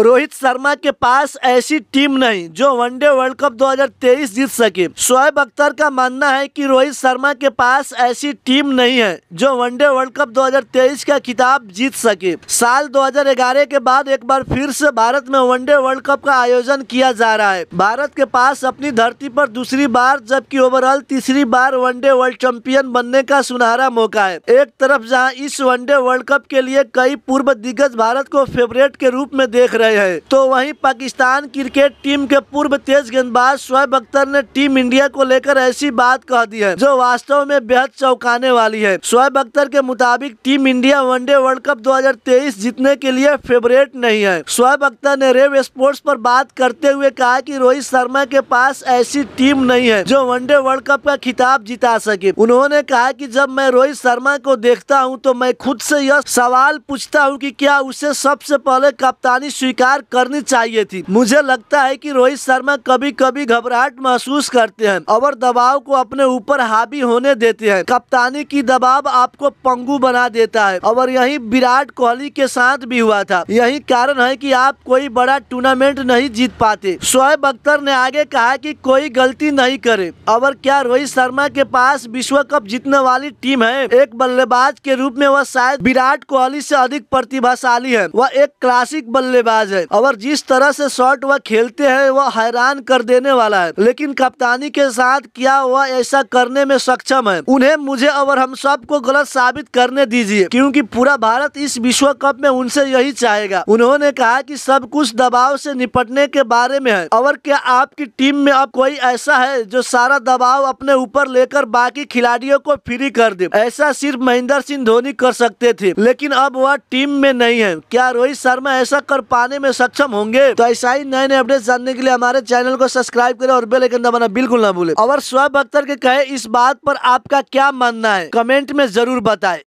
रोहित शर्मा के पास ऐसी टीम नहीं जो वनडे वर्ल्ड कप 2023 जीत सके शोएब अख्तर का मानना है कि रोहित शर्मा के पास ऐसी टीम नहीं है जो वनडे वर्ल्ड कप 2023 का खिताब जीत सके साल 2011 के बाद एक बार फिर से भारत में वनडे वर्ल्ड कप का आयोजन किया जा रहा है भारत के पास अपनी धरती पर दूसरी बार जबकि ओवरऑल तीसरी बार वनडे वर्ल्ड चैंपियन बनने का सुनहरा मौका है एक तरफ जहाँ इस वनडे वर्ल्ड कप के लिए कई पूर्व दिग्गज भारत को फेवरेट के रूप में देख रहे रहे हैं तो वहीं पाकिस्तान क्रिकेट टीम के पूर्व तेज गेंदबाज शोएब अख्तर ने टीम इंडिया को लेकर ऐसी बात कह दी है जो वास्तव में बेहद चौंकाने वाली है शोएब अख्तर के मुताबिक team India one day world cup 2023 जीतने के लिए फेवरेट नहीं है शोएब अख्तर ने रेव स्पोर्ट्स पर बात करते हुए कहा कि रोहित शर्मा के पास ऐसी टीम नहीं है जो वनडे वर्ल्ड कप का खिताब जिता सके उन्होंने कहा कि जब मैं रोहित शर्मा को देखता हूं तो मैं खुद से यह सवाल पूछता हूं कि क्या उसे सबसे पहले कप्तानी स्वीकार स्वीकार करनी चाहिए थी मुझे लगता है कि रोहित शर्मा कभी कभी घबराहट महसूस करते हैं और दबाव को अपने ऊपर हावी होने देते हैं कप्तानी की दबाव आपको पंगु बना देता है और यही विराट कोहली के साथ भी हुआ था यही कारण है की आप कोई बड़ा टूर्नामेंट नहीं जीत पाते शोएब अख्तर ने आगे कहा की कोई गलती नहीं करे और क्या रोहित शर्मा के पास विश्व कप जीतने वाली टीम है एक बल्लेबाज के रूप में वह शायद विराट कोहली से अधिक प्रतिभाशाली है वह एक क्लासिक बल्लेबाज अंदाज है और जिस तरह से शॉट वह खेलते हैं वह हैरान कर देने वाला है लेकिन कप्तानी के साथ क्या वह ऐसा करने में सक्षम है उन्हें मुझे और हम सबको गलत साबित करने दीजिए क्योंकि पूरा भारत इस विश्व कप में उनसे यही चाहेगा उन्होंने कहा कि सब कुछ दबाव से निपटने के बारे में है और क्या आपकी टीम में अब कोई ऐसा है जो सारा दबाव अपने ऊपर लेकर बाकी खिलाड़ियों को फ्री कर दे ऐसा सिर्फ महेंद्र सिंह धोनी कर सकते थे लेकिन अब वह टीम में नहीं है क्या रोहित शर्मा ऐसा कर पाने पाने में सक्षम होंगे तो ऐसा ही नए नए अपडेट जानने के लिए हमारे चैनल को सब्सक्राइब करें और बेलाइकन दबाना बिल्कुल ना भूले और शोएब अख्तर के कहे इस बात पर आपका क्या मानना है कमेंट में जरूर बताए